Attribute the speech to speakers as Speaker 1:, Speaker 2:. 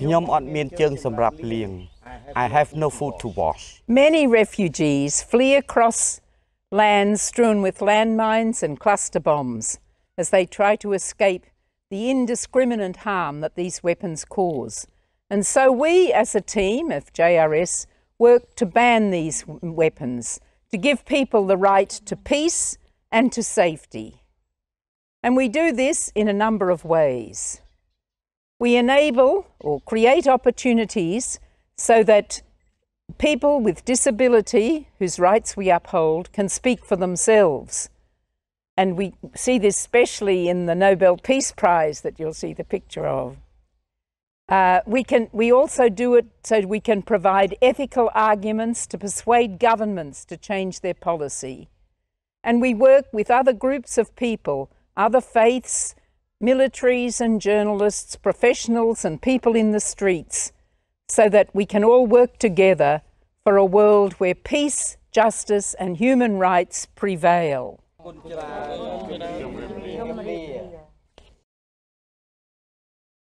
Speaker 1: I have no food to wash Many refugees flee across lands strewn with landmines and cluster bombs as they try to escape the indiscriminate harm that these weapons cause and so we as a team of JRS work to ban these weapons to give people the right to peace and to safety. And we do this in a number of ways. We enable or create opportunities so that people with disability, whose rights we uphold, can speak for themselves. And we see this especially in the Nobel Peace Prize that you'll see the picture of. Uh, we, can, we also do it so we can provide ethical arguments to persuade governments to change their policy. And we work with other groups of people, other faiths, militaries and journalists, professionals and people in the streets, so that we can all work together for a world where peace, justice and human rights prevail.